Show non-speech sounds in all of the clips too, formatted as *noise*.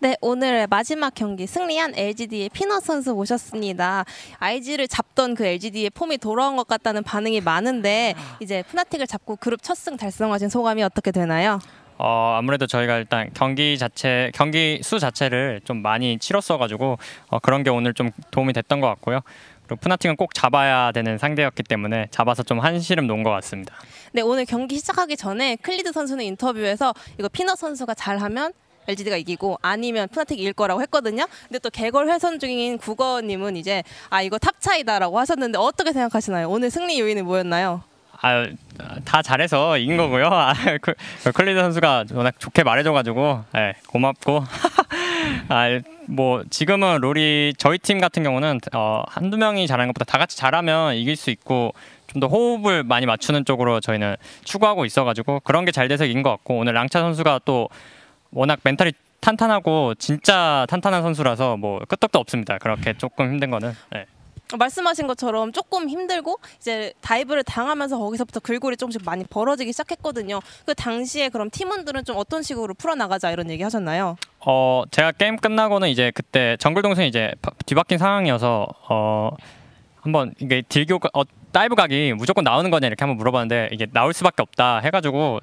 네, 오늘의 마지막 경기 승리한 LGD의 피너 선수 모셨습니다. IG를 잡던 그 LGD의 폼이 돌아온 것 같다는 반응이 많은데 이제 푸나틱을 잡고 그룹 첫 승 달성하신 소감이 어떻게 되나요? 어, 아무래도 저희가 일단 경기 자체 경기 수 자체를 좀 많이 치렀어가지고 어, 그런 게 오늘 좀 도움이 됐던 것 같고요. 그리고 푸나팅은 꼭 잡아야 되는 상대였기 때문에 잡아서 좀 한시름 놓은 것 같습니다. 네 오늘 경기 시작하기 전에 클리드 선수는 인터뷰에서 이거 피너 선수가 잘하면 LGD가 이기고 아니면 푸나텍이 이길 거라고 했거든요. 근데 또 개걸 회선 중인 국어님은 이제 아 이거 탑차이다라고 하셨는데 어떻게 생각하시나요? 오늘 승리 요인은 뭐였나요? 아, 다 잘해서 이긴 거고요. 아, 그, 그 클리드 선수가 워낙 좋게 말해줘가지고 네, 고맙고 *laughs* 아, 뭐 지금은 롤이 저희 팀 같은 경우는 어, 한두 명이 잘하는 것보다 다 같이 잘하면 이길 수 있고 좀 더 호흡을 많이 맞추는 쪽으로 저희는 추구하고 있어가지고 그런 게 잘 돼서 이긴 것 같고 오늘 랑차 선수가 또 워낙 멘탈이 탄탄하고 진짜 탄탄한 선수라서 뭐 끄떡도 없습니다. 그렇게 조금 힘든 거는. 네. 말씀하신 것처럼 조금 힘들고 이제 다이브를 당하면서 거기서부터 글골이 조금씩 많이 벌어지기 시작했거든요. 그 당시에 그럼 팀원들은 좀 어떤 식으로 풀어나가자 이런 얘기 하셨나요? 어 제가 게임 끝나고는 이제 그때 정글 동생 이제 뒤바뀐 상황이어서 어 한번 이게 딜교 어, 다이브 각이 무조건 나오는 거냐 이렇게 한번 물어봤는데 이게 나올 수밖에 없다 해가지고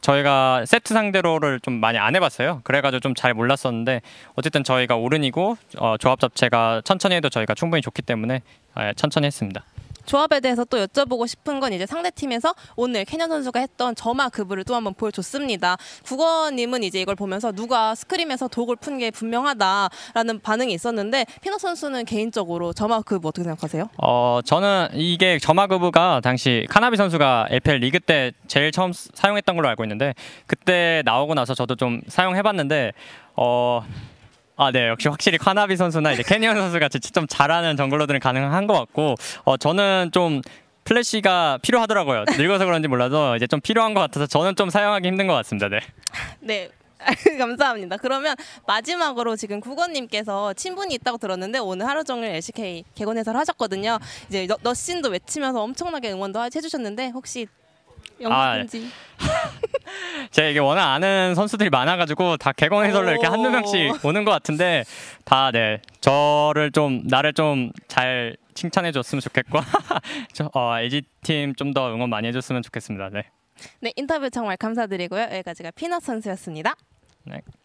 저희가 세트 상대로를 좀 많이 안 해봤어요. 그래가지고 좀 잘 몰랐었는데 어쨌든 저희가 오른이고 어, 조합 자체가 천천히 해도 저희가 충분히 좋기 때문에 아, 예, 천천히 했습니다. 조합에 대해서 또 여쭤보고 싶은 건 이제 상대 팀에서 오늘 캐년 선수가 했던 점화 그부를 또 한 번 보여줬습니다. 국어님은 이제 이걸 보면서 누가 스크림에서 독을 푼 게 분명하다라는 반응이 있었는데 피노 선수는 개인적으로 점화 그부 어떻게 생각하세요? 어 저는 이게 점화 그부가 당시 카나비 선수가 LPL 리그 때 제일 처음 사용했던 걸로 알고 있는데 그때 나오고 나서 저도 좀 사용해봤는데 어. 아, 네. 역시 확실히 카나비 선수나 이제 캐니언 선수 같이 좀 잘하는 정글러들은 가능한 것 같고, 어, 저는 좀 플래시가 필요하더라고요. 늙어서 그런지 몰라도 이제 좀 필요한 것 같아서 저는 좀 사용하기 힘든 것 같습니다. 네. 네. *laughs* 감사합니다. 그러면 마지막으로 지금 국원님께서 친분이 있다고 들었는데 오늘 하루 종일 LCK 개건 해설 하셨거든요. 이제 너, 너신도 외치면서 엄청나게 응원도 해주셨는데 혹시 아, 네. 영수증지. 아, *laughs* 제가 이게 워낙 아는 선수들이 많아가지고 다 개건 해설로 이렇게 한두 명씩 오는 것 같은데 다 네 저를 좀 나를 좀 잘 칭찬해 줬으면 좋겠고 *laughs* 저, 어, LG 팀 좀 더 응원 많이 해줬으면 좋겠습니다. 네. 네 인터뷰 정말 감사드리고요. 여기까지가 피넛 선수였습니다. 네.